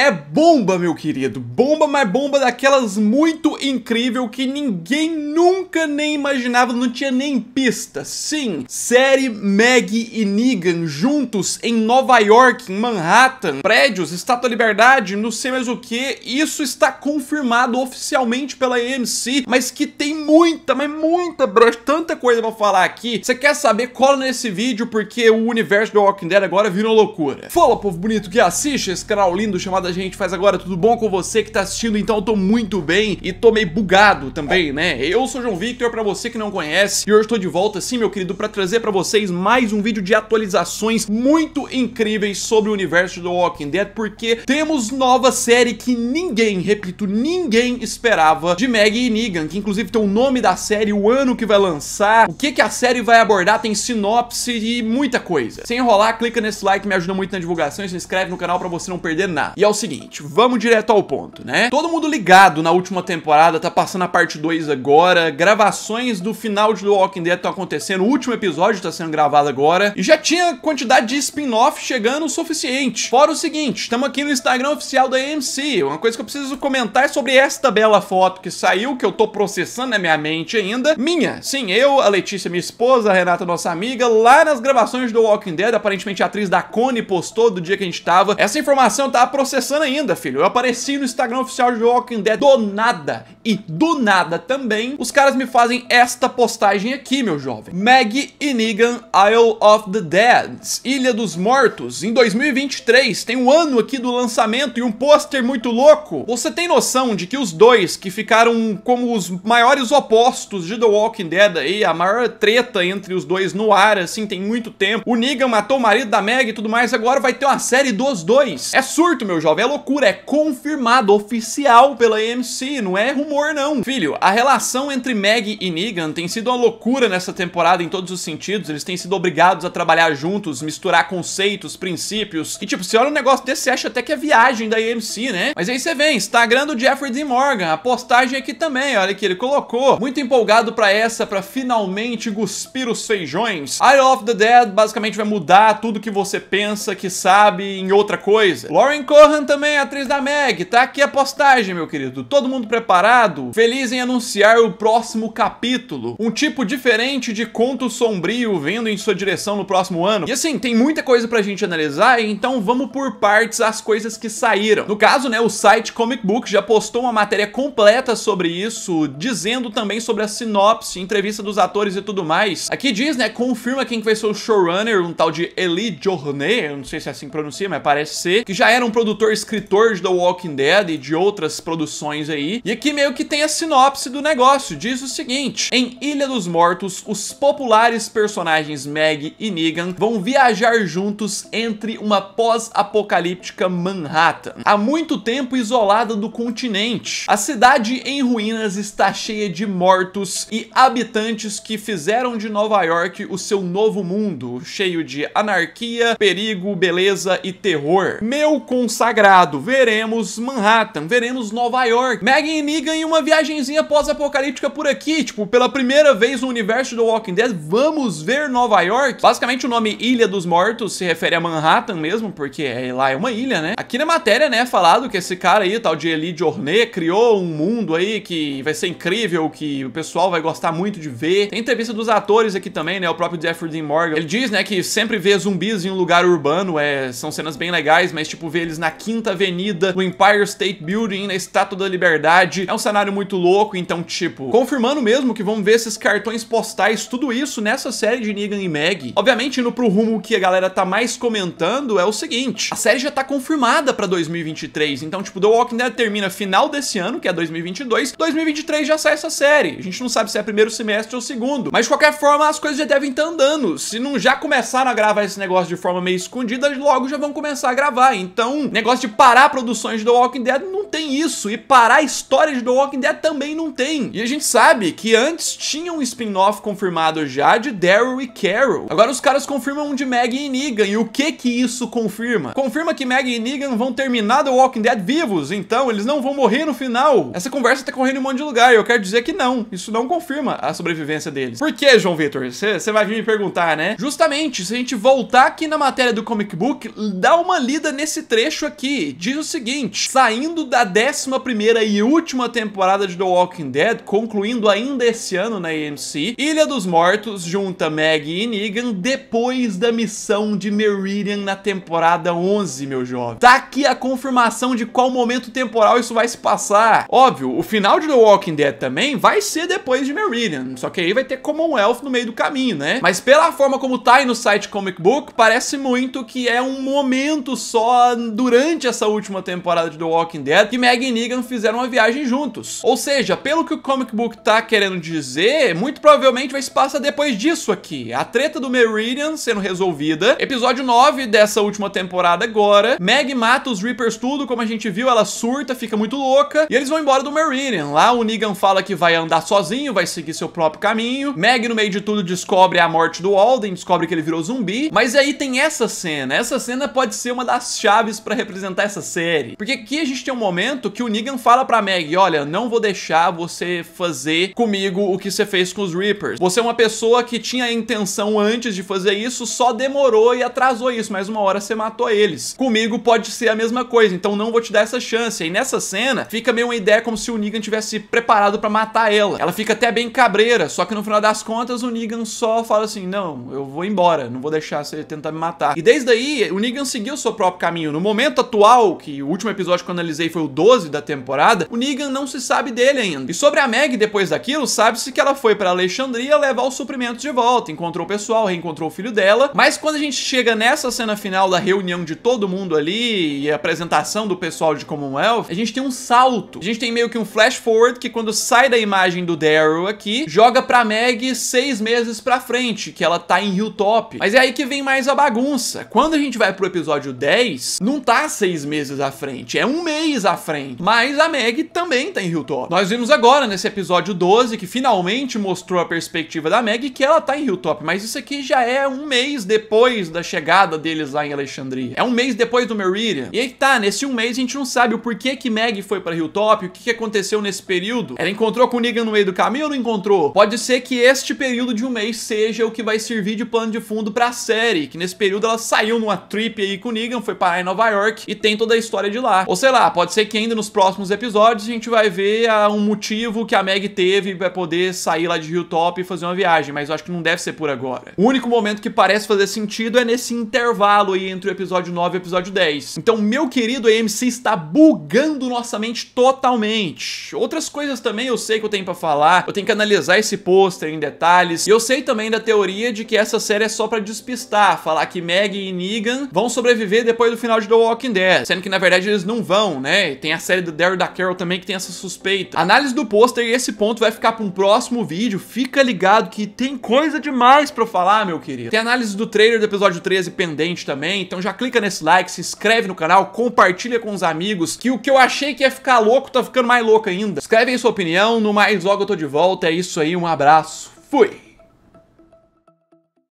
É bomba, meu querido. Bomba, mas bomba daquelas muito incrível que ninguém nunca nem imaginava, não tinha nem pista. Sim, série Maggie e Negan juntos em Nova York, em Manhattan, prédios, Estátua da Liberdade, não sei mais o que. Isso está confirmado oficialmente pela AMC, mas que tem muita, mas muita, bro, tanta coisa pra falar aqui. Você quer saber? Cola nesse vídeo porque o universo do Walking Dead agora virou loucura. Fala, povo bonito que assiste esse canal lindo chamado gente faz agora, tudo bom com você que tá assistindo? Então eu tô muito bem e tô meio bugado também, né? Eu sou João Victor, pra você que não conhece, e hoje tô de volta, sim, meu querido, pra trazer pra vocês mais um vídeo de atualizações muito incríveis sobre o universo do Walking Dead, porque temos nova série que ninguém, repito, ninguém esperava de Maggie e Negan, que inclusive tem o nome da série, o ano que vai lançar, o que que a série vai abordar, tem sinopse e muita coisa. Sem enrolar, clica nesse like, me ajuda muito na divulgação e se inscreve no canal pra você não perder nada. E aos seguinte, vamos direto ao ponto, né? Todo mundo ligado na última temporada, tá passando a parte 2 agora, gravações do final de The Walking Dead estão acontecendo, o último episódio tá sendo gravado agora, e já tinha quantidade de spin-off chegando o suficiente. Fora o seguinte, estamos aqui no Instagram oficial da AMC, uma coisa que eu preciso comentar é sobre esta bela foto que saiu, que eu tô processando na minha mente ainda, minha, sim, eu, a Letícia, minha esposa, a Renata, nossa amiga, lá nas gravações do Walking Dead, aparentemente a atriz da Cone postou do dia que a gente tava, essa informação tá processando ainda, filho. Eu apareci no Instagram oficial de Walking Dead do nada. E do nada também, os caras me fazem esta postagem aqui, meu jovem. Maggie e Negan, Isle of the Dead, Ilha dos Mortos, em 2023. Tem um ano aqui do lançamento e um pôster muito louco. Você tem noção de que os dois, que ficaram como os maiores opostos de The Walking Dead aí, a maior treta entre os dois no ar, assim, tem muito tempo. O Negan matou o marido da Maggie e tudo mais, agora vai ter uma série dos dois. É surto, meu jovem jovem. É loucura, é confirmado, oficial pela AMC, não é rumor não. Filho, a relação entre Maggie e Negan tem sido uma loucura nessa temporada em todos os sentidos. Eles têm sido obrigados a trabalhar juntos, misturar conceitos, princípios. E tipo, você olha um negócio desse, você acha até que é viagem da AMC, né? Mas aí você vê, Instagram do Jeffrey D. Morgan, a postagem aqui também, olha que ele colocou. Muito empolgado pra essa, pra finalmente cuspir os feijões. Eye of the Dead basicamente vai mudar tudo que você pensa, que sabe, em outra coisa. Lauren Cohen também atriz da Meg. Tá aqui a postagem, meu querido. Todo mundo preparado? Feliz em anunciar o próximo capítulo. Um tipo diferente de conto sombrio vindo em sua direção no próximo ano. E assim, tem muita coisa pra gente analisar, então vamos por partes as coisas que saíram. No caso, né, o site Comic Book já postou uma matéria completa sobre isso, dizendo também sobre a sinopse, entrevista dos atores e tudo mais. Aqui diz, né, confirma quem vai ser o showrunner, um tal de Eli Journet, eu não sei se é assim que pronuncia, mas parece ser, que já era um produtor diretor, escritor de The Walking Dead e de outras produções aí. E aqui meio que tem a sinopse do negócio, diz o seguinte. Em Ilha dos Mortos, os populares personagens Meg e Negan vão viajar juntos entre uma pós-apocalíptica Manhattan. Há muito tempo isolada do continente. A cidade em ruínas está cheia de mortos e habitantes que fizeram de Nova York o seu novo mundo, cheio de anarquia, perigo, beleza e terror. Meu consagrado Veremos Manhattan, veremos Nova York. Megan e Negan em uma viagemzinha pós-apocalíptica por aqui, tipo, pela primeira vez no universo do Walking Dead, vamos ver Nova York. Basicamente o nome Ilha dos Mortos se refere a Manhattan mesmo, porque é, lá é uma ilha, né? Aqui na matéria, né, é falado que esse cara aí, tal de Elie Jornet, criou um mundo aí que vai ser incrível, que o pessoal vai gostar muito de ver. Tem entrevista dos atores aqui também, né, o próprio Jeffrey Dean Morgan. Ele diz, né, que sempre ver zumbis em um lugar urbano é, são cenas bem legais, mas, tipo, ver eles na quinta Quinta Avenida, no Empire State Building, na Estátua da Liberdade. É um cenário muito louco, então, tipo, confirmando mesmo que vamos ver esses cartões postais, tudo isso nessa série de Negan e Maggie. Obviamente, indo pro rumo que a galera tá mais comentando, é o seguinte, a série já tá confirmada pra 2023, então, tipo, The Walking Dead termina final desse ano, que é 2022, 2023 já sai essa série. A gente não sabe se é primeiro semestre ou segundo, mas de qualquer forma, as coisas já devem estar tá andando. Se não já começaram a gravar esse negócio de forma meio escondida, logo já vão começar a gravar, então, negócio negócio de parar produções do Walking Dead tem isso, e parar a história de The Walking Dead também não tem. E a gente sabe que antes tinha um spin-off confirmado já de Daryl e Carol. Agora os caras confirmam um de Maggie e Negan, e o que que isso confirma? Confirma que Maggie e Negan vão terminar The Walking Dead vivos, então eles não vão morrer no final. Essa conversa tá correndo em um monte de lugar, e eu quero dizer que não, isso não confirma a sobrevivência deles. Por que, João Vitor? Você vai vir me perguntar, né? Justamente, se a gente voltar aqui na matéria do comic book, dá uma lida nesse trecho aqui. Diz o seguinte, saindo da da 11 e última temporada de The Walking Dead, concluindo ainda esse ano na AMC, Ilha dos Mortos junta Maggie e Negan depois da missão de Meridian na temporada 11, meu jovem. Tá aqui a confirmação de qual momento temporal isso vai se passar. Óbvio, o final de The Walking Dead também vai ser depois de Meridian, só que aí vai ter Commonwealth no meio do caminho, né? Mas pela forma como tá aí no site Comic Book, parece muito que é um momento só durante essa última temporada de The Walking Dead que Meg e Negan fizeram uma viagem juntos. Ou seja, pelo que o comic book tá querendo dizer, muito provavelmente vai se passar depois disso aqui. A treta do Meridian sendo resolvida, episódio 9 dessa última temporada agora, Meg mata os Reapers tudo, como a gente viu, ela surta, fica muito louca, e eles vão embora do Meridian. Lá o Negan fala que vai andar sozinho, vai seguir seu próprio caminho, Meg no meio de tudo descobre a morte do Alden, descobre que ele virou zumbi, mas aí tem essa cena, essa cena pode ser uma das chaves para representar essa série, porque aqui a gente tem um momento momento que o Negan fala pra Maggie, olha, não vou deixar você fazer comigo o que você fez com os Reapers. Você é uma pessoa que tinha a intenção antes de fazer isso, só demorou e atrasou isso, mas uma hora você matou eles. Comigo pode ser a mesma coisa, então não vou te dar essa chance. E nessa cena, fica meio uma ideia como se o Negan tivesse preparado pra matar ela. Ela fica até bem cabreira, só que no final das contas o Negan só fala assim, não, eu vou embora, não vou deixar você tentar me matar. E desde aí, o Negan seguiu o seu próprio caminho. No momento atual, que o último episódio que eu analisei foi o 12 da temporada, o Negan não se sabe dele ainda. E sobre a Meg depois daquilo, sabe-se que ela foi para Alexandria levar os suprimentos de volta, encontrou o pessoal, reencontrou o filho dela, mas quando a gente chega nessa cena final da reunião de todo mundo ali e a apresentação do pessoal de Commonwealth, a gente tem um salto. A gente tem meio que um flash forward que quando sai da imagem do Daryl aqui, joga pra Meg seis meses pra frente, que ela tá em Hilltop. Mas é aí que vem mais a bagunça. Quando a gente vai pro episódio 10, não tá seis meses à frente, é um mês à frente. Mas a Meg também tá em Hilltop. Nós vimos agora nesse episódio 12 que finalmente mostrou a perspectiva da Meg que ela tá em Hilltop, mas isso aqui já é um mês depois da chegada deles lá em Alexandria. É um mês depois do Meridian. E aí tá, nesse um mês a gente não sabe o porquê que Meg foi para Hilltop, o que, que aconteceu nesse período. Ela encontrou com o Negan no meio do caminho ou não encontrou? Pode ser que este período de um mês seja o que vai servir de pano de fundo pra série, que nesse período ela saiu numa trip aí com o Negan, foi parar em Nova York e tem toda a história de lá. Ou sei lá, pode ser ser que ainda nos próximos episódios a gente vai ver ah, um motivo que a Meg teve para poder sair lá de Hilltop e fazer uma viagem, mas eu acho que não deve ser por agora. O único momento que parece fazer sentido é nesse intervalo aí entre o episódio 9 e o episódio 10. Então, meu querido AMC está bugando nossa mente totalmente. Outras coisas também eu sei que eu tenho para falar, eu tenho que analisar esse pôster em detalhes, e eu sei também da teoria de que essa série é só para despistar, falar que Meg e Negan vão sobreviver depois do final de The Walking Dead, sendo que na verdade eles não vão, né? Tem a série do Daryl da Carol também que tem essa suspeita. Análise do pôster e esse ponto vai ficar para um próximo vídeo. Fica ligado que tem coisa demais para falar, meu querido. Tem análise do trailer do episódio 13 pendente também, então já clica nesse like, se inscreve no canal, compartilha com os amigos, que o que eu achei que ia ficar louco tá ficando mais louco ainda. Escreve aí sua opinião, no mais logo eu tô de volta, é isso aí, um abraço, fui!